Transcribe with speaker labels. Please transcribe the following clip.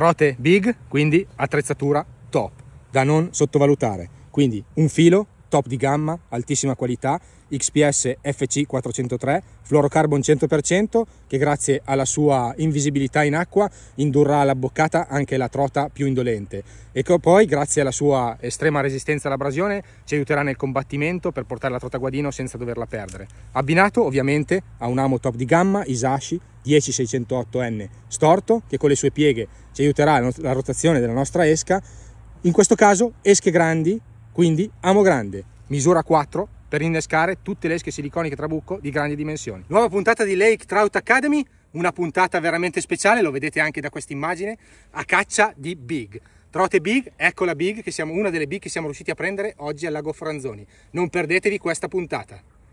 Speaker 1: rote big, quindi attrezzatura top, da non sottovalutare. Quindi un filo top di gamma, altissima qualità, XPS FC403, fluorocarbon 100%, che grazie alla sua invisibilità in acqua indurrà alla boccata anche la trota più indolente. E poi, grazie alla sua estrema resistenza all'abrasione, ci aiuterà nel combattimento per portare la trota a guadino senza doverla perdere. Abbinato ovviamente a un amo top di gamma, Isashi 10608N storto, che con le sue pieghe ci aiuterà la rotazione della nostra esca. In questo caso esche grandi quindi amo grande, misura 4 per innescare tutte le esche siliconiche trabucco di grandi dimensioni. Nuova puntata di Lake Trout Academy, una puntata veramente speciale, lo vedete anche da questa immagine, a caccia di big. Trote big, ecco la big, che siamo, una delle big che siamo riusciti a prendere oggi al lago Franzoni. Non perdetevi questa puntata.